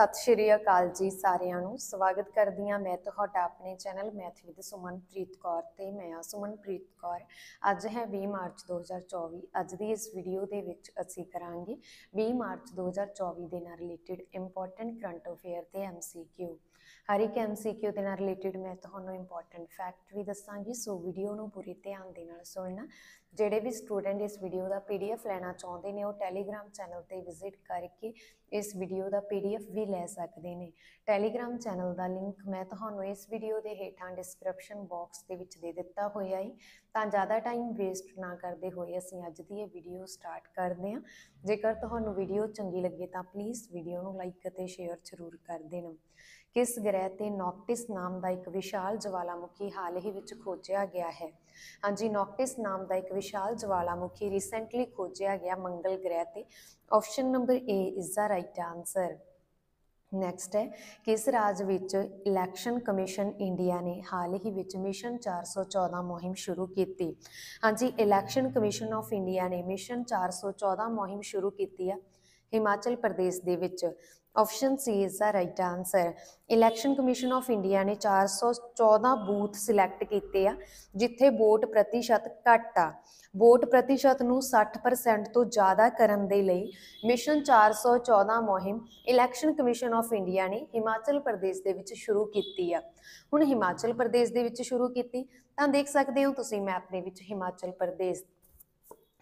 ਸਤਿ ਸ਼੍ਰੀ ਅਕਾਲ ਜੀ ਸਾਰਿਆਂ ਨੂੰ ਸਵਾਗਤ ਕਰਦੀ ਹਾਂ ਮੈਂ ਤੁਹਾਡਾ ਆਪਣੇ channel math with Sumanpreet Kaur ਤੇ ਮੈਂ ਆ ਸੁਮਨਪ੍ਰੀਤ ਕੌਰ ਅੱਜ ਹੈ 20 ਮਾਰਚ 2024 ਅੱਜ ਦੀ ਇਸ ਵੀਡੀਓ ਦੇ ਵਿੱਚ ਅਸੀਂ ਕਰਾਂਗੇ 20 ਮਾਰਚ 2024 ਦੇ ਨਾਲ ਰਿਲੇਟਡ ਇੰਪੋਰਟੈਂਟ ਕਰੰਟ ਅਫੇਅਰ ਤੇ ਐਮਸੀਕਿਊ ਹਰ ਇੱਕ ਐਮਸੀਕਿਊ ਦੇ ਨਾਲ ਰਿਲੇਟਡ ਮੈਂ ਤੁਹਾਨੂੰ ਇੰਪੋਰਟੈਂਟ ਫੈਕਟ ਵੀ ਦੱਸਾਂਗੀ ਸੋ ਵੀਡੀਓ ਨੂੰ ਪੂਰੀ ਧਿਆਨ ਦੇ ਨਾਲ ਸੁਣਨਾ ਜਿਹੜੇ ਵੀ ਸਟੂਡੈਂਟ ਇਸ ਵੀਡੀਓ ਦਾ ਪੀਡੀਐਫ ਲੈਣਾ ਚਾਹੁੰਦੇ ਨੇ ਉਹ ਟੈਲੀਗ੍ਰam ਚੈਨਲ ਤੇ ਵਿਜ਼ਿਟ ਕਰਕੇ ਇਸ ਵੀਡੀਓ ਦਾ ਪੀਡੀਐਫ ਵੀ ਲੈ ਸਕਦੇ ਨੇ ਟੈਲੀਗ੍ਰam ਚੈਨਲ ਦਾ ਲਿੰਕ ਮੈਂ ਤੁਹਾਨੂੰ ਇਸ ਵੀਡੀਓ ਦੇ ਹੇਠਾਂ ਡਿਸਕ੍ਰਿਪਸ਼ਨ ਬਾਕਸ ਦੇ ਵਿੱਚ ਦੇ ਦਿੱਤਾ ਹੋਇਆ ਹੈ ਤਾਂ ਜ਼ਿਆਦਾ ਟਾਈਮ ਵੇਸਟ ਨਾ ਕਰਦੇ ਹੋਏ ਅਸੀਂ ਅੱਜ ਦੀ ਇਹ ਵੀਡੀਓ ਸਟਾਰਟ ਕਰਦੇ ਹਾਂ ਜੇਕਰ ਤੁਹਾਨੂੰ ਵੀਡੀਓ ਚੰਗੀ ਲੱਗੇ ਤਾਂ ਪਲੀਜ਼ ਵੀਡੀਓ ਨੂੰ ਲਾਈਕ ਅਤੇ ਸ਼ੇਅਰ ਜ਼ਰੂਰ ਕਰ ਦੇਣਾ ਕਿਸ ਗ੍ਰਹਿ ਤੇ ਨੌਕਟਿਸ ਨਾਮ ਦਾ ਇੱਕ ਵਿਸ਼ਾਲ ਜਵਾਲਾਮੁਖੀ ਹਾਲ ਹੀ ਵਿੱਚ ਖੋਜਿਆ ਗਿਆ ਹੈ ਹਾਂਜੀ ਨੌਕਟਿਸ ਨਾਮ ਦਾ ਇੱਕ ਵਿਸ਼ਾਲ ਜਵਾਲਾਮੁਖੀ ਰੀਸੈਂਟਲੀ ਖੋਜਿਆ ਗਿਆ ਮੰਗਲ ਗ੍ਰਹਿ ਤੇ option number A is the right answer next ਹੈ ਕਿਸ ਰਾਜ ਵਿੱਚ ਇਲੈਕਸ਼ਨ ਕਮਿਸ਼ਨ ਇੰਡੀਆ ਨੇ ਹਾਲ ਹੀ ਵਿੱਚ ਮਿਸ਼ਨ 414 ਮੁਹਿੰਮ ਸ਼ੁਰੂ ਕੀਤੀ ਹਾਂਜੀ ਇਲੈਕਸ਼ਨ ਕਮਿਸ਼ਨ ਆਫ ਇੰਡੀਆ ਨੇ ਮਿਸ਼ਨ 414 ਮੁਹਿੰਮ ਸ਼ੁਰੂ ਕੀਤੀ ਆ ਹਿਮਾਚਲ ਪ੍ਰਦੇਸ਼ ਦੇ ਵਿੱਚ option C is the right answer election commission of India ਨੇ 414 ਬੂਥ ਸਿਲੈਕਟ ਕੀਤੇ ਆ ਜਿੱਥੇ ਵੋਟ ਪ੍ਰਤੀਸ਼ਤ ਘੱਟ ਆ ਵੋਟ ਪ੍ਰਤੀਸ਼ਤ ਨੂੰ 60% ਤੋਂ ਜ਼ਿਆਦਾ ਕਰਨ ਦੇ ਲਈ ਮਿਸ਼ਨ 414 ਮੁਹਿੰਮ ਇਲੈਕਸ਼ਨ ਕਮਿਸ਼ਨ ਆਫ ਇੰਡੀਆ ਨੇ ਹਿਮਾਚਲ ਪ੍ਰਦੇਸ਼ ਦੇ ਵਿੱਚ ਸ਼ੁਰੂ ਕੀਤੀ ਆ ਹੁਣ ਹਿਮਾਚਲ ਪ੍ਰਦੇਸ਼ ਦੇ ਵਿੱਚ ਸ਼ੁਰੂ ਕੀਤੀ ਤਾਂ ਦੇਖ ਸਕਦੇ ਹੋ ਤੁਸੀਂ ਮੈਪ ਦੇ ਵਿੱਚ ਹਿਮਾਚਲ ਪ੍ਰਦੇਸ਼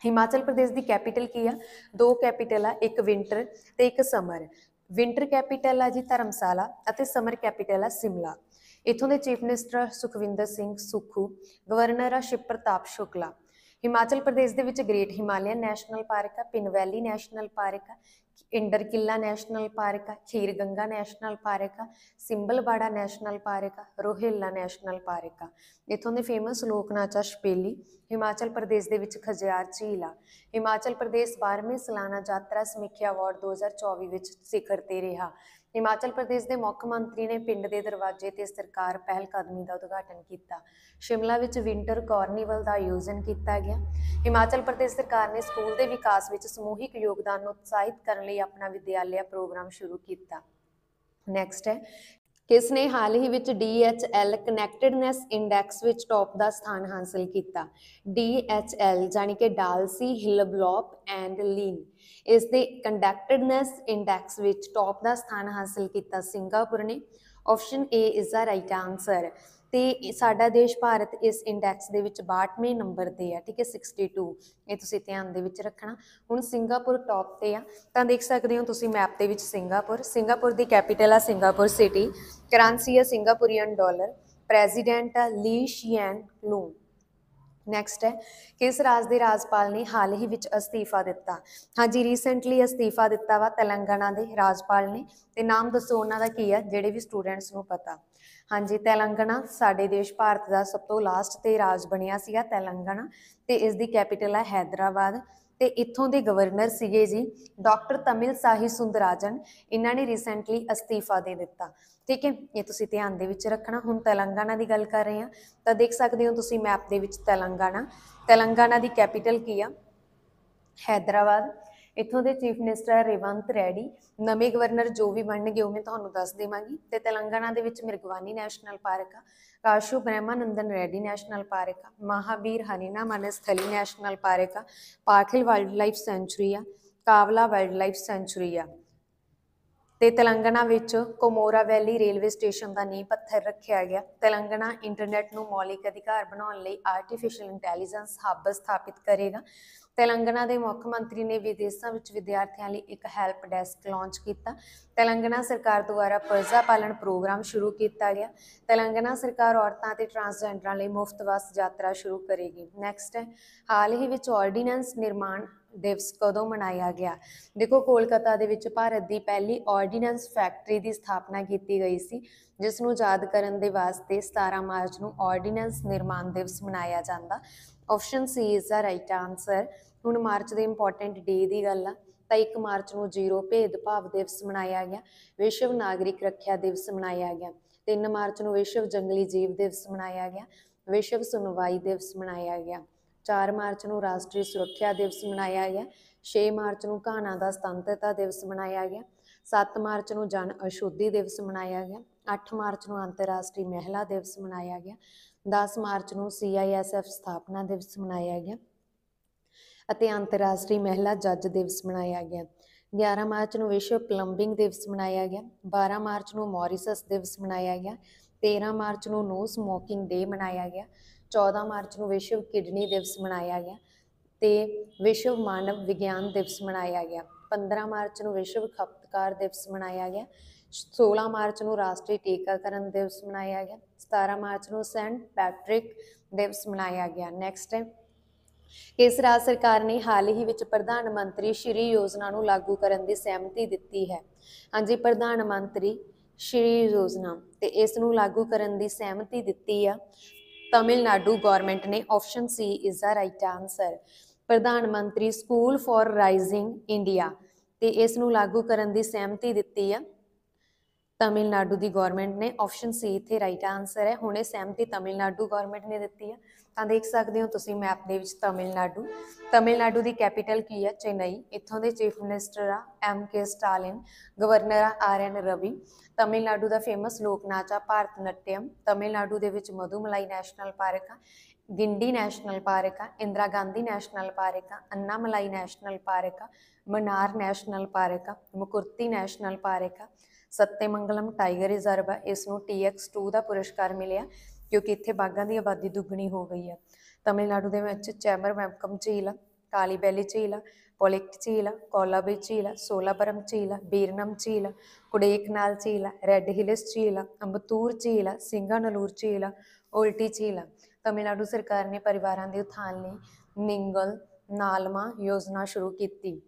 ਹਿਮਾਚਲ ਪ੍ਰਦੇਸ਼ ਦੀ ਕੈਪੀਟਲ ਕੀ ਆ ਦੋ ਕੈਪੀਟਲ ਆ ਇੱਕ ਵਿੰਟਰ ਤੇ ਇੱਕ ਸਮਰ ਵਿੰਟਰ ਕੈਪੀਟਲ ਆ ਜੀ ਧਰਮਸ਼ਾਲਾ ਅਤੇ ਸਮਰ ਕੈਪੀਟਲ ਆ ਸਿਮਲਾ ਇਥੋਂ ਦੇ chief minister Sukhvinder Singh Sukhu governor ਆ ਸ਼ਿਵ ਪ੍ਰਤਾਪ ਸ਼ੁਕਲਾ ਹਿਮਾਚਲ ਪ੍ਰਦੇਸ਼ ਦੇ ਵਿੱਚ ਗ੍ਰੇਟ ਹਿਮਾਲਿਆ ਨੈਸ਼ਨਲ ਪਾਰਕ ਆ ਪਿਨ ਵੈਲੀ ਨੈਸ਼ਨਲ ਪਾਰਕ ਆ ਇੰਡਰ ਕਿਲਾ ਨੈਸ਼ਨਲ ਪਾਰਕ ਆ ਖੀਰ ਗੰਗਾ ਨੈਸ਼ਨਲ ਪਾਰਕ ਆ ਬਾੜਾ ਨੈਸ਼ਨਲ ਪਾਰਕ ਆ ਰੋਹਿਲਾ ਨੈਸ਼ਨਲ ਪਾਰਕ ਆ ਇਥੋਂ ਦੇ ਫੇਮਸ ਲੋਕ ਨਾਚ ਆ ਸ਼ਪੇਲੀ ਹਿਮਾਚਲ ਪ੍ਰਦੇਸ਼ ਦੇ ਵਿੱਚ ਖਜਿਆਰ ਝੀਲ ਆ ਹਿਮਾਚਲ ਪ੍ਰਦੇਸ਼ 12ਵੇਂ ਸਾਲਾਨਾ ਯਾਤਰਾ ਸਮੀਖਿਆ ਅਵਾਰਡ 2024 ਵਿੱਚ ਸਿਖਰ ਤੇ ਰਿਹਾ ਹਿਮਾਚਲ ਪ੍ਰਦੇਸ਼ ਦੇ ਮੁੱਖ ਮੰਤਰੀ ਨੇ ਪਿੰਡ ਦੇ ਦਰਵਾਜ਼ੇ ਤੇ ਸਰਕਾਰ ਪਹਿਲ ਕਦਮੀ ਦਾ ਉਦਘਾਟਨ ਕੀਤਾ ਸ਼ਿਮਲਾ ਵਿੱਚ ਵਿੰਟਰ ਕਾਰਨੀਵਲ ਦਾ ਆਯੋਜਨ ਕੀਤਾ ਗਿਆ ਹਿਮਾਚਲ ਪ੍ਰਦੇਸ਼ ਸਰਕਾਰ ਨੇ ਸਕੂਲ ਦੇ ਵਿਕਾਸ ਵਿੱਚ ਸਮੂਹਿਕ ਯੋਗਦਾਨ ਨੂੰ ਉਤਸ਼ਾਹਿਤ ਕਰਨ ਲਈ ਆਪਣਾ ਵਿਦਿਆਲਿਆ ਪ੍ਰੋਗਰਾਮ ਸ਼ੁਰੂ ਕੀਤਾ ਨੈਕਸਟ ਹੈ ਕਿਸ ਨੇ ਹਾਲ ਹੀ ਵਿੱਚ DHL ਕਨੈਕਟਡਨੈਸ ਇੰਡੈਕਸ ਵਿੱਚ ਟੌਪ ਦਾ ਸਥਾਨ ਹਾਸਲ ਕੀਤਾ DHL ਜਾਨੀ ਕਿ ਡਾਲਸੀ ਹਿਲਬਲੌਪ ਐਂਡ ਲੀਨ ਇਸ ਦੇ ਕੰਡਕਟਡਨੈਸ ਇੰਡੈਕਸ ਵਿੱਚ ਟੌਪ ਦਾ ਸਥਾਨ ਹਾਸਲ ਕੀਤਾ ਸਿੰਗਾਪੁਰ ਨੇ option A is the right answer ਤੇ ਸਾਡਾ ਦੇਸ਼ ਭਾਰਤ ਇਸ ਇੰਡੈਕਸ ਦੇ ਵਿੱਚ 62ਵੇਂ ਨੰਬਰ ਤੇ ਆ ਠੀਕ ਹੈ 62 ਇਹ ਤੁਸੀਂ ਧਿਆਨ ਦੇ ਵਿੱਚ ਰੱਖਣਾ ਹੁਣ ਸਿੰਗਾਪੁਰ ਟੌਪ ਤੇ ਆ ਤਾਂ ਦੇਖ ਸਕਦੇ ਹੋ ਤੁਸੀਂ ਮੈਪ ਦੇ ਵਿੱਚ ਸਿੰਗਾਪੁਰ ਸਿੰਗਾਪੁਰ ਦੀ ਕੈਪੀਟਲ ਆ ਸਿੰਗਾਪੁਰ ਸਿਟੀ ਕਰੰਸੀ ਆ ਸਿੰਗਾਪੁਰੀਅਨ ਡਾਲਰ ਪ੍ਰੈਜ਼ੀਡੈਂਟ ਆ ਲੀ ਸ਼ੀਐਨ ਲੂੰਗ ਨੈਕਸਟ ਹੈ ਕਿਸ ਰਾਜ ਦੇ ਰਾਜਪਾਲ ਨੇ ਹਾਲ ਹੀ ਵਿੱਚ ਅਸਤੀਫਾ ਦਿੱਤਾ ਹਾਂਜੀ ਰੀਸੈਂਟਲੀ ਅਸਤੀਫਾ ਦਿੱਤਾ ਵਾ ਤੇਲੰਗਾਨਾ ਦੇ ਰਾਜਪਾਲ ਨੇ ਤੇ ਨਾਮ ਦੱਸੋ ਉਹਨਾਂ ਦਾ ਕੀ ਆ ਜਿਹੜੇ ਵੀ ਸਟੂਡੈਂਟਸ ਨੂੰ ਪਤਾ ਹਾਂਜੀ ਤੇਲੰਗਾਨਾ ਸਾਡੇ ਦੇਸ਼ ਭਾਰਤ ਦਾ ਸਭ ਤੋਂ ਲਾਸਟ ਤੇ ਰਾਜ ਬਣਿਆ ਸੀਗਾ ਤੇਲੰਗਾਨਾ ਤੇ ਇਸ ਦੀ ਕੈਪੀਟਲ ਹੈ ਹైదరాబాద్ ਤੇ ਇੱਥੋਂ ਦੇ ਗਵਰਨਰ ਸੀਗੇ ਜੀ ਡਾਕਟਰ ਤਮਿਲ ਸਾਹੀ ਸੁੰਦਰਾਜਨ ਇਹਨਾਂ ਨੇ ਰੀਸੈਂਟਲੀ ਅਸਤੀਫਾ ਦੇ ਦਿੱਤਾ ਠੀਕ ਹੈ ਇਹ ਤੁਸੀਂ ਧਿਆਨ ਦੇ ਵਿੱਚ ਰੱਖਣਾ ਹੁਣ ਤੇਲੰਗਾਨਾ ਦੀ ਗੱਲ ਕਰ ਰਹੇ ਹਾਂ ਤਾਂ ਦੇਖ ਸਕਦੇ ਹੋ ਤੁਸੀਂ ਮੈਪ ਦੇ ਵਿੱਚ ਤੇਲੰਗਾਨਾ ਤੇਲੰਗਾਨਾ ਦੀ ਕੈਪੀਟਲ ਕੀ ਆ ਹੈਦਰਾਬਾਦ ਇੱਥੋਂ ਦੇ ਚੀਫ ਮਿਨਿਸਟਰ ਰੇਵੰਤ ਰੈਡੀ ਨਵੇਂ ਗਵਰਨਰ ਜੋ ਵੀ ਬਣਨਗੇ ਉਹ ਮੈਂ ਤੁਹਾਨੂੰ ਦੱਸ ਦੇਵਾਂਗੀ ਤੇ ਤੇਲੰਗਾਨਾ ਦੇ ਵਿੱਚ ਮਿਰਗਵਾਨੀ ਨੈਸ਼ਨਲ ਪਾਰਕ ਆ ਕਾਸ਼ੂ ਬ੍ਰਹਮਾਨੰਦਨ ਰੈਡੀ ਨੈਸ਼ਨਲ ਪਾਰਕ ਆ ਮਹਾਵੀਰ ਹਨੀਨਾ ਮਨਸਥਲੀ ਨੈਸ਼ਨਲ ਪਾਰਕ ਆ ਪਾਖਿਲ ਵਾਈਲਡ ਲਾਈਫ ਸੈਂਚੁਰੀ ਆ ਕਾਵਲਾ ਵਾਈਲਡ ਲਾਈਫ ਸੈਂਚੁਰੀ ਆ ਤੇ ਤੇਲੰਗਾਨਾ ਵਿੱਚ ਕੋਮੋਰਾ ਵੈਲੀ ਰੇਲਵੇ ਸਟੇਸ਼ਨ ਦਾ ਨੀਂਹ ਪੱਥਰ ਰੱਖਿਆ ਗਿਆ ਤੇਲੰਗਾਨਾ ਇੰਟਰਨੈਟ ਨੂੰ ਮੌਲਿਕ ਅਧਿਕਾਰ ਬਣਾਉਣ ਲਈ ਆਰਟੀਫੀਸ਼ੀਅਲ ਇੰਟੈਲੀਜੈਂਸ ਹੱਬ ਸਥਾਪਿਤ ਕਰੇਗਾ ਤੇਲੰਗਾਨਾ ਦੇ ਮੁੱਖ ਮੰਤਰੀ ਨੇ ਵਿਦੇਸ਼ਾਂ ਵਿੱਚ ਵਿਦਿਆਰਥੀਆਂ ਲਈ ਇੱਕ ਹੈਲਪ ਡੈਸਕ ਲਾਂਚ ਕੀਤਾ ਤੇਲੰਗਾਨਾ ਸਰਕਾਰ ਦੁਆਰਾ ਪਰਜ਼ਾ ਪਾਲਣ ਪ੍ਰੋਗਰਾਮ ਸ਼ੁਰੂ ਕੀਤਾ ਗਿਆ ਤੇਲੰਗਾਨਾ ਸਰਕਾਰ ਔਰਤਾਂ ਅਤੇ ਟਰਾਂਸਜੈਂਡਰਾਂ ਲਈ ਮੁਫਤ ਬੱਸ ਯਾਤਰਾ ਸ਼ੁਰੂ ਕਰੇਗੀ ਨੈਕਸਟ ਹੈ ਹਾਲ ਹੀ ਵਿੱਚ ਆਰਡੀਨੈਂਸ ਨਿਰਮਾਣ ਦਿਵਸ ਕਦੋਂ ਮਨਾਇਆ ਗਿਆ ਦੇਖੋ ਕੋਲਕਾਤਾ ਦੇ ਵਿੱਚ ਭਾਰਤ ਦੀ ਪਹਿਲੀ ਆਰਡੀਨੈਂਸ ਫੈਕਟਰੀ ਦੀ ਸਥਾਪਨਾ ਕੀਤੀ ਗਈ ਸੀ ਜਿਸ ਨੂੰ ਯਾਦ ਕਰਨ ਦੇ ਵਾਸਤੇ 17 ਮਾਰਚ ਨੂੰ ਆਰਡੀਨੈਂਸ ਨਿਰਮਾਣ ਦਿਵਸ ਮਨਾਇਆ ਜਾਂਦਾ option C is the right answer ਹੁਣ ਮਾਰਚ ਦੇ ਇੰਪੋਰਟੈਂਟ ਡੇ ਦੀ ਗੱਲ ਆ ਤਾਂ 1 ਮਾਰਚ ਨੂੰ ਜ਼ੀਰੋ ਭੇਦਭਾਵ ਦਿਵਸ ਮਨਾਇਆ ਗਿਆ ਵਿਸ਼ਵ ਨਾਗਰਿਕ ਰੱਖਿਆ ਦਿਵਸ ਮਨਾਇਆ ਗਿਆ 3 ਮਾਰਚ ਨੂੰ ਵਿਸ਼ਵ ਜੰਗਲੀ ਜੀਵ ਦਿਵਸ ਮਨਾਇਆ ਗਿਆ ਵਿਸ਼ਵ ਸੁਣਵਾਈ ਦਿਵਸ ਮਨਾਇਆ ਗਿਆ 4 ਮਾਰਚ ਨੂੰ ਰਾਸ਼ਟਰੀ ਸੁਰੱਖਿਆ ਦਿਵਸ ਮਨਾਇਆ ਗਿਆ 6 ਮਾਰਚ ਨੂੰ ਘਾਨਾ ਦਾ ਸੁਤੰਤਰਤਾ ਦਿਵਸ ਮਨਾਇਆ ਗਿਆ 7 ਮਾਰਚ ਨੂੰ ਜਨ ਅਸ਼ੁੱਧੀ ਦਿਵਸ ਮਨਾਇਆ ਗਿਆ 8 ਮਾਰਚ ਨੂੰ ਅੰਤਰਰਾਸ਼ਟਰੀ ਮਹਿਲਾ ਦਿਵਸ ਮਨਾਇਆ ਗਿਆ 10 ਮਾਰਚ ਨੂੰ ਸੀਆਈਐਸਐਫ ਸਥਾਪਨਾ ਦਿਵਸ ਮਨਾਇਆ ਗਿਆ ਅਤੇ ਅੰਤਰਰਾਸ਼ਟਰੀ ਮਹਿਲਾ ਜੱਜ ਦਿਵਸ ਮਨਾਇਆ ਗਿਆ 11 ਮਾਰਚ ਨੂੰ ਵਿਸ਼ਵ ਪਲੰਬਿੰਗ ਦਿਵਸ ਮਨਾਇਆ ਗਿਆ 12 ਮਾਰਚ ਨੂੰ ਮੌਰੀਸਸ ਦਿਵਸ ਮਨਾਇਆ ਗਿਆ 13 ਮਾਰਚ ਨੂੰ ਨੋ ਸਮੋਕਿੰਗ ਡੇ ਮਨਾਇਆ ਗਿਆ 14 ਮਾਰਚ ਨੂੰ ਵਿਸ਼ਵ ਕਿਡਨੀ ਦਿਵਸ ਮਨਾਇਆ ਗਿਆ ਤੇ ਵਿਸ਼ਵ ਮਾਨਵ ਵਿਗਿਆਨ ਦਿਵਸ ਮਨਾਇਆ ਗਿਆ 15 ਮਾਰਚ ਨੂੰ ਵਿਸ਼ਵ ਖਪਤਕਾਰ ਦਿਵਸ ਮਨਾਇਆ ਗਿਆ 16 ਮਾਰਚ ਨੂੰ ਰਾਸ਼ਟਰੀ ਟੀਕਾਕਰਨ ਦਿਵਸ ਮਨਾਇਆ ਗਿਆ 17 ਮਾਰਚ ਨੂੰ ਸੈਂਟ ਪੈਟ੍ਰਿਕ ਦਿਵਸ ਮਨਾਇਆ ਗਿਆ ਨੈਕਸਟ ਹੈ ਕੇਸ ਰਾਜ ਸਰਕਾਰ ਨੇ ਹਾਲ ਹੀ ਵਿੱਚ ਪ੍ਰਧਾਨ ਮੰਤਰੀ ਸ਼੍ਰੀ ਯੋਜਨਾ ਨੂੰ ਲਾਗੂ ਕਰਨ ਦੀ ਸਹਿਮਤੀ ਦਿੱਤੀ ਹੈ ਹਾਂਜੀ ਪ੍ਰਧਾਨ ਮੰਤਰੀ ਸ਼੍ਰੀ ਯੋਜਨਾ ਤੇ ਇਸ ਨੂੰ ਲਾਗੂ ਕਰਨ ਦੀ ਸਹਿਮਤੀ ਦਿੱਤੀ ਆ ਤਾਮਿਲਨਾਡੂ ਗਵਰਨਮੈਂਟ ਨੇ option C is the right answer ਪ੍ਰਧਾਨ ਮੰਤਰੀ ਸਕੂਲ ਫਾਰ ਰਾਈਜ਼ਿੰਗ ਇੰਡੀਆ ਤੇ ਇਸ ਨੂੰ ਲਾਗੂ ਕਰਨ ਦੀ ਸਹਿਮਤੀ ਦਿੱਤੀ ਆ ਤਮਿਲਨਾਡੂ ਦੀ ਗਵਰਨਮੈਂਟ ਨੇ ਆਪਸ਼ਨ ਸੀ ਇੱਥੇ ਰਾਈਟ ਆਨਸਰ ਹੈ ਹੁਣੇ ਸਹਿਮਤੀ ਤਮਿਲਨਾਡੂ ਗਵਰਨਮੈਂਟ ਨੇ ਦਿੱਤੀ ਹੈ ਤਾਂ ਦੇਖ ਸਕਦੇ ਹੋ ਤੁਸੀਂ ਮੈਪ ਦੇ ਵਿੱਚ ਤਮਿਲਨਾਡੂ ਤਮਿਲਨਾਡੂ ਦੀ ਕੈਪੀਟਲ ਕੀ ਹੈ ਚੇਨਈ ਇੱਥੋਂ ਦੇ ਚੀਫ ਮਿਨਿਸਟਰ ਆ ਐਮ ਕੇ ਸਟਾਲਿਨ ਗਵਰਨਰ ਆ ਆਰ ਐਨ ਰਵੀ ਤਮਿਲਨਾਡੂ ਦਾ ਫੇਮਸ ਲੋਕ ਨਾਚ ਆ ਭਾਰਤ ਨਟਿਅਮ ਤਮਿਲਨਾਡੂ ਦੇ ਵਿੱਚ ਮਧੂਮਲਾਈ ਨੈਸ਼ਨਲ ਪਾਰਕ ਆ ਗਿੰਡੀ ਨੈਸ਼ਨਲ ਪਾਰਕ ਆ ਇੰਦਰਾ ਗਾਂਧੀ ਨੈਸ਼ਨਲ ਪਾਰਕ ਆ ਅੰਨਾ ਮਲਾਈ ਨੈਸ਼ਨਲ ਪਾਰਕ ਆ ਮਨਾਰ ਨੈਸ਼ਨਲ ਪਾਰਕ ਆ ਮੁਕੁਰਤੀ ਨੈਸ਼ਨਲ ਪਾਰਕ ਆ ਸੱਤੇ ਮੰਗਲਮ ਟਾਈਗਰ ਰਿਜ਼ਰਵ ਹੈ ਇਸ ਨੂੰ TX2 ਦਾ ਪੁਰਸਕਾਰ ਮਿਲਿਆ ਕਿਉਂਕਿ ਇੱਥੇ ਬਾਗਾਂ ਦੀ ਆਬਾਦੀ ਦੁੱਗਣੀ ਹੋ ਗਈ ਹੈ ਤਮਿਲਨਾਡੂ ਦੇ ਵਿੱਚ ਚੈਮਰ ਵੈਂਕਮ ਝੀਲ ਕਾਲੀਬੈਲੀ ਝੀਲ ਪੋਲਿਕ ਝੀਲ ਕੋਲਾਬੀ ਝੀਲ ਸੋਲਾਪਰਮ ਝੀਲ ਬੀਰਨਮ ਝੀਲ ਕੁੜੇਕਨਾਲ ਝੀਲ ਰੈੱਡ ਹਿਲਸ ਝੀਲ ਅੰਬਤੂਰ ਝੀਲ ਸਿੰਘਾਨਲੂਰ ਝੀਲ ਉਲਟੀ ਝੀਲ ਤਮਿਲਨਾਡੂ ਸਰਕਾਰ ਨੇ ਪਰਿਵਾਰਾਂ ਦੇ ਉਥਾਨ ਲਈ ਨਿੰਗਲ ਨਾਲਮਾ ਯੋਜਨਾ ਸ਼ੁਰੂ ਕੀਤੀ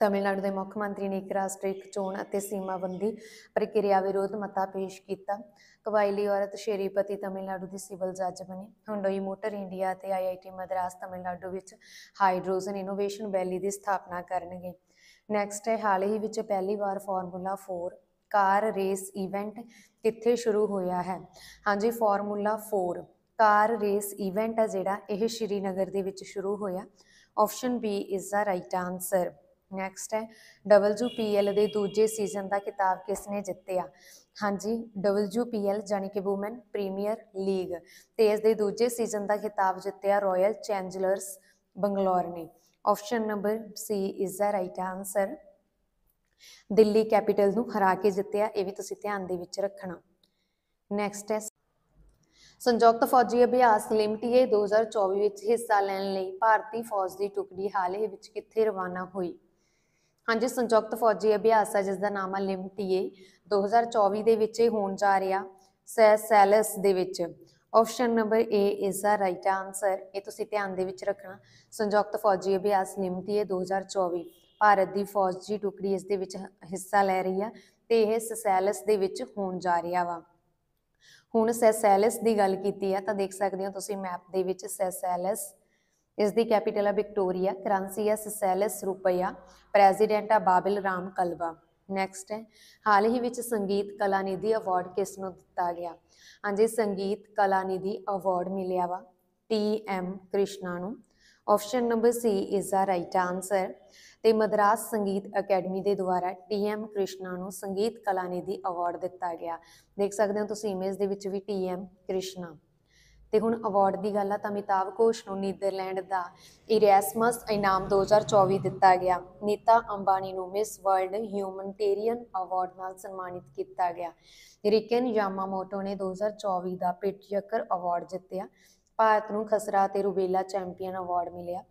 ਤਮਿਲਨਾਡੂ ਦੇ ਮੁੱਖ ਮੰਤਰੀ ਨੇ ਇੱਕ ਰਾਸ਼ਟਰੀ ਚੋਣ ਅਤੇ ਸੀਮਾਬੰਦੀ ਪ੍ਰਕਿਰਿਆ ਵਿਰੋਧ ਮਤਾ ਪੇਸ਼ ਕੀਤਾ ਕਵਾਇਲੀ ਔਰਤ ਸ਼ੇਰੀਪਤੀ ਤਮਿਲਨਾਡੂ ਦੀ ਸਿਵਲ ਜੱਜ ਬਣੀ ਹੁੰਡੋਈ ਮੋਟਰ ਇੰਡੀਆ ਤੇ ਆਈਆਈਟੀ ਮਦਰਾਸ ਤਮਿਲਨਾਡੂ ਵਿੱਚ ਹਾਈਡਰੋਜਨ ਇਨੋਵੇਸ਼ਨ ਵੈਲੀ ਦੀ ਸਥਾਪਨਾ ਕਰਨਗੇ ਨੈਕਸਟ ਹੈ ਹਾਲ ਹੀ ਵਿੱਚ ਪਹਿਲੀ ਵਾਰ ਫਾਰਮੂਲਾ 4 ਕਾਰ ਰੇਸ ਇਵੈਂਟ ਕਿੱਥੇ ਸ਼ੁਰੂ ਹੋਇਆ ਹੈ ਹਾਂਜੀ ਫਾਰਮੂਲਾ 4 ਕਾਰ ਰੇਸ ਇਵੈਂਟ ਹੈ ਜਿਹੜਾ ਇਹ ਸ਼੍ਰੀਨਗਰ ਦੇ ਵਿੱਚ ਸ਼ੁਰੂ ਹੋਇਆ option B is the right answer next ਹੈ ਡਬਲਯੂਪੀਐਲ ਦੇ ਦੂਜੇ ਸੀਜ਼ਨ ਦਾ ਖਿਤਾਬ ਕਿਸ ਨੇ ਜਿੱਤਿਆ ਹਾਂਜੀ ਡਬਲਯੂਪੀਐਲ ਜਾਨੀ ਕਿ ਔਮਨ ਪ੍ਰੀਮੀਅਰ ਲੀਗ ਤੇ ਇਸ ਦੇ ਦੂਜੇ ਸੀਜ਼ਨ ਦਾ ਖਿਤਾਬ ਜਿੱਤਿਆ ਰਾਇਲ ਚੈਂਜਲਰਸ ਬੰਗਲੌਰ ਨੇ option number C is the right answer Delhi capital ਨੂੰ ਹਰਾ ਕੇ ਜਿੱਤਿਆ ਇਹ ਵੀ ਤੁਸੀਂ ਧਿਆਨ ਦੇ ਵਿੱਚ ਰੱਖਣਾ ਨੈਕਸਟ ਹੈ ਸੰਯੁਕਤ ਫੌਜੀ ਅਭਿਆਸ ਲਿਮਟੀਏ 2024 ਵਿੱਚ ਹਿੱਸਾ ਲੈਣ ਲਈ ਭਾਰਤੀ ਫੌਜ ਦੀ ਟੁਕੜੀ ਹਾਲੇ ਵਿੱਚ ਕਿੱਥੇ ਰਵਾਨਾ ਹੋਈ ਹਾਂਜੀ ਸੰਯੁਕਤ ਫੌਜੀ ਅਭਿਆਸ ਹੈ ਜਿਸ ਦਾ ਨਾਮ ਹੈ ਲਿਮਟੀਏ 2024 ਦੇ ਵਿੱਚ ਇਹ ਹੋਣ ਜਾ ਰਿਹਾ ਸੈਲਸ ਦੇ ਵਿੱਚ option number A is the right answer ਇਹ ਤੁਸੀਂ ਧਿਆਨ ਦੇ ਵਿੱਚ ਰੱਖਣਾ ਸੰਯੁਕਤ ਫੌਜੀ ਅਭਿਆਸ ਲਿਮਟੀਏ 2024 ਭਾਰਤ ਦੀ ਫੌਜੀ ਟੁਕੜੀ ਇਸ ਦੇ ਵਿੱਚ ਹਿੱਸਾ ਲੈ ਰਹੀ ਆ ਤੇ ਇਹ ਸੈਲਸ ਦੇ ਵਿੱਚ ਹੋਣ ਜਾ ਰਿਹਾ ਵਾ ਹੁਣ ਸੈਲਸ ਦੀ ਗੱਲ ਕੀਤੀ ਆ ਤਾਂ ਦੇਖ ਸਕਦੇ ਹੋ ਤੁਸੀਂ ਮੈਪ ਦੇ ਵਿੱਚ ਸੈਲਸ ਇਸ ਦੀ ਕੈਪੀਟਲ ਹੈ ਵਿਕਟੋਰੀਆ ਕਰੰਸੀ ਹੈ ਸੈਲਸ ਰੁਪਇਆ ਪ੍ਰੈਜ਼ੀਡੈਂਟ ਆ ਬਾਬਿਲ ਰਾਮ ਕਲਵਾ ਨੈਕਸਟ ਹੈ ਹਾਲ ਹੀ ਵਿੱਚ ਸੰਗੀਤ ਕਲਾ ਨਿਧੀ ਅਵਾਰਡ ਕਿਸ ਨੂੰ ਦਿੱਤਾ ਗਿਆ ਹਾਂਜੀ ਸੰਗੀਤ ਕਲਾ ਨਿਧੀ ਅਵਾਰਡ ਮਿਲਿਆ ਵਾ ਟੀ ਐਮ ਕ੍ਰਿਸ਼ਨਾ ਨੂੰ option number C is the right answer ਤੇ ਮਦਰਾਸ ਸੰਗੀਤ ਅਕੈਡਮੀ ਦੇ ਦੁਆਰਾ ਟੀ ਐਮ ਕ੍ਰਿਸ਼ਨਾ ਨੂੰ ਸੰਗੀਤ ਕਲਾ ਨਿਧੀ ਅਵਾਰਡ ਦਿੱਤਾ ਗਿਆ ਦੇਖ ਸਕਦੇ ਹੋ ਤੁਸੀਂ ਇਮੇਜ ਦੇ ਵਿੱਚ ਵੀ ਟੀ ਐਮ ਕ੍ਰਿਸ਼ਨਾ ਤੇ ਹੁਣ ਅਵਾਰਡ ਦੀ ਗੱਲ ਆ ਤਾਂ ਮਿਤਾਬ ਘੋਸ਼ ਨੂੰ ਨੀਦਰਲੈਂਡ ਦਾ ਇਰੈਸਮਸ ਇਨਾਮ 2024 ਦਿੱਤਾ ਗਿਆ ਨੀਤਾ ਅੰਬਾਨੀ ਨੂੰ ਮਿਸ ਵਰਲਡ ਹਿਊਮਨਟੇਰੀਅਨ ਅਵਾਰਡ ਨਾਲ ਸਨਮਾਨਿਤ ਕੀਤਾ ਗਿਆ ਰਿਕਨ ਯਾਮਾਮੋਟੋ ਨੇ 2024 ਦਾ ਪੇਟੀਅਕਰ ਅਵਾਰਡ ਜਿੱਤਿਆ ਭਾਰਤ ਨੂੰ ਖਸਰਾ ਤੇ ਰੂਬੇਲਾ ਚੈਂਪੀਅਨ ਅਵਾਰਡ ਮਿਲਿਆ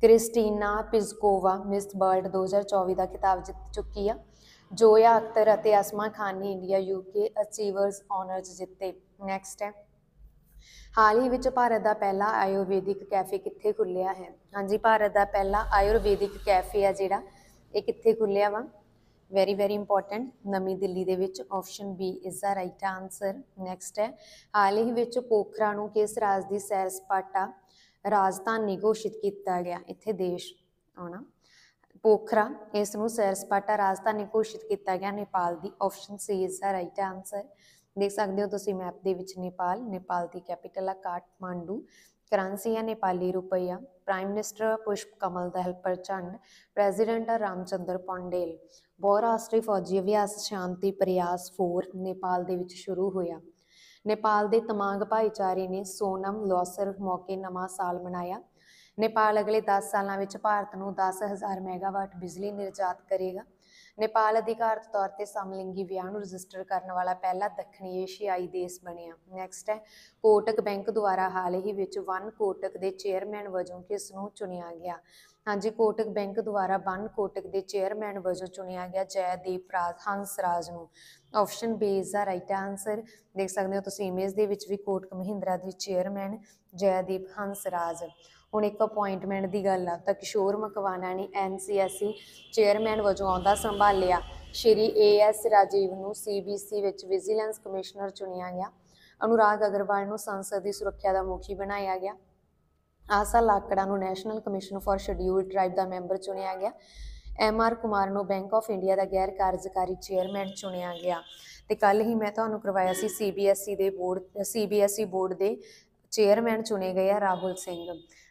ਕ੍ਰਿਸਟੀਨਾ ਪਿਜ਼ਕੋਵਾ ਮਿਸ ਵਰਲਡ 2024 ਦਾ ਖਿਤਾਬ ਜਿੱਤ ਚੁੱਕੀ ਆ ਜੋਇਆ ਅਖਤਰ ਅਤੇ ਅਸਮਾ ਖਾਨ ਨੇ ਇੰਡੀਆ ਯੂਕੇ ਅਚੀਵਰਸ ਆਨਰਸ ਜਿੱਤੇ ਨੈਕਸਟ ਹੈ ਹਾਲ ਹੀ ਵਿੱਚ ਭਾਰਤ ਦਾ ਪਹਿਲਾ ਆਯੁਰਵੈਦਿਕ ਕੈਫੇ ਕਿੱਥੇ ਖੁੱਲਿਆ ਹੈ ਹਾਂਜੀ ਭਾਰਤ ਦਾ ਪਹਿਲਾ ਆਯੁਰਵੈਦਿਕ ਕੈਫੇ ਆ ਜਿਹੜਾ ਇਹ ਕਿੱਥੇ ਖੁੱਲਿਆ ਵਾ ਵੈਰੀ ਵੈਰੀ ਇੰਪੋਰਟੈਂਟ ਨਵੀਂ ਦਿੱਲੀ ਦੇ ਵਿੱਚ option B is the right answer next ਹੈ ਹਾਲ ਹੀ ਵਿੱਚ ਪੋਖਰਾ ਨੂੰ ਕਿਸ ਰਾਜ ਦੀ ਸੈਰ ਸਪਾਟਾ ਰਾਜਧਾਨੀ ਘੋਸ਼ਿਤ ਕੀਤਾ ਗਿਆ ਇੱਥੇ ਦੇਸ਼ ਆਉਣਾ ਪੋਖਰਾ ਇਸ ਨੂੰ ਸੈਰ ਸਪਾਟਾ ਰਾਜਧਾਨੀ ਘੋਸ਼ਿਤ ਕੀਤਾ ਗਿਆ ਨੇਪਾਲ ਦੀ option C is the right answer ਦੇਖ ਸਕਦੇ ਹੋ ਤੁਸੀਂ ਮੈਪ ਦੇ ਵਿੱਚ ਨੇਪਾਲ ਨੇਪਾਲ ਦੀ ਕੈਪੀਟਲ ਆ ਕਾਠਮਾਂਡੂ ਕਰੰਸੀ ਹੈ ਨੇਪਾਲੀ ਰੁਪਈਆ ਪ੍ਰਾਈਮ ਮਿਨਿਸਟਰ ਪੁਸ਼ਪ ਕਮਲ ਹੈਲਪਰ ਪ੍ਰਚੰਡ ਪ੍ਰੈਜ਼ੀਡੈਂਟ ਆ ਰਾਮਚੰਦਰ ਪੌਂਡੇਲ ਬਹੁਰਾਸ਼ਟਰੀ ਫੌਜੀ ਅਭਿਆਸ ਸ਼ਾਂਤੀ ਪ੍ਰਯਾਸ 4 ਨੇਪਾਲ ਦੇ ਵਿੱਚ ਸ਼ੁਰੂ ਹੋਇਆ ਨੇਪਾਲ ਦੇ ਤਮਾਂਗ ਭਾਈਚਾਰੇ ਨੇ ਸੋਨਮ ਲੋਸਰ ਮੌਕੇ ਨਵਾਂ ਸਾਲ ਮਨਾਇਆ ਨੇਪਾਲ ਅਗਲੇ 10 ਸਾਲਾਂ ਵਿੱਚ ਭਾਰਤ ਨੂੰ 10000 ਮੈਗਾਵਾਟ ਬਿਜਲੀ ਨਿਰਜਾਤ ਕਰੇਗਾ ਨੇਪਾਲ ਅਧਿਕਾਰਤ ਤੌਰ ਤੇ ਸਮਲਿੰਗੀ ਵਿਆਹ ਨੂੰ ਰਜਿਸਟਰ ਕਰਨ ਵਾਲਾ ਪਹਿਲਾ ਦੱਖਣੀ ਏਸ਼ੀਆਈ ਦੇਸ਼ ਬਣਿਆ ਨੈਕਸਟ ਹੈ ਕੋਟਕ ਬੈਂਕ ਦੁਆਰਾ ਹਾਲ ਹੀ ਵਿੱਚ ਵਨ ਕੋਟਕ ਦੇ ਚੇਅਰਮੈਨ ਵਜੋਂ ਕਿਸ ਨੂੰ ਚੁਣਿਆ ਗਿਆ ਹਾਂਜੀ ਕੋਟਕ ਬੈਂਕ ਦੁਆਰਾ ਵਨ ਕੋਟਕ ਦੇ ਚੇਅਰਮੈਨ ਵਜੋਂ ਚੁਣਿਆ ਗਿਆ ਜੈਦੀਪ ਰਾਜ ਹੰਸਰਾਜ ਨੂੰ option B is the right answer ਦੇਖ ਸਕਦੇ ਹੋ ਤੁਸੀਂ ਇਮੇਜ ਦੇ ਵਿੱਚ ਵੀ ਕੋਟਕ ਮਹਿੰਦਰਾ ਦੇ ਚੇਅਰਮੈਨ ਜੈਦੀਪ ਹੰਸਰਾਜ ਹੁਣ ਇੱਕ ਅਪਾਇੰਟਮੈਂਟ ਦੀ ਗੱਲ ਆ ਤਾਂ ਕਿਸ਼ੋਰ ਮਕਵਾਨਾ ਨੇ ਐਨਸੀਐਸਸੀ ਚੇਅਰਮੈਨ ਵਜੋਂ ਆਉਂਦਾ ਸੰਭਾਲਿਆ ਸ਼੍ਰੀ ਏਐਸ ਰਾਜੀਵ ਨੂੰ ਸੀਬੀਸੀ ਵਿੱਚ ਵਿਜੀਲੈਂਸ ਕਮਿਸ਼ਨਰ ਚੁਣਿਆ ਗਿਆ ਅਨੁਰਾਗ ਅਗਰਵਾਲ ਨੂੰ ਸੰਸਦ ਦੀ ਸੁਰੱਖਿਆ ਦਾ ਮੁਖੀ ਬਣਾਇਆ ਗਿਆ ਆਸਾ ਲਾਕੜਾ ਨੂੰ national commission for scheduled tribe ਦਾ ਮੈਂਬਰ ਚੁਣਿਆ ਗਿਆ ਐਮ ਆਰ ਕੁਮਾਰ ਨੂੰ ਬੈਂਕ ਆਫ ਇੰਡੀਆ ਦਾ ਗੈਰ ਕਾਰਜਕਾਰੀ ਚੇਅਰਮੈਨ ਚੁਣਿਆ ਗਿਆ ਤੇ ਕੱਲ ਹੀ ਮੈਂ ਤੁਹਾਨੂੰ ਕਰਵਾਇਆ ਸੀ ਸੀਬੀਐਸਸੀ e ਦੇ ਬੋਰਡ ਸੀਬੀਐਸਸੀ ਬੋਰਡ ਦੇ ਚੇਅਰਮੈਨ ਚੁਣੇ ਗਏ ਆ ਰਾਹੁਲ ਸਿੰਘ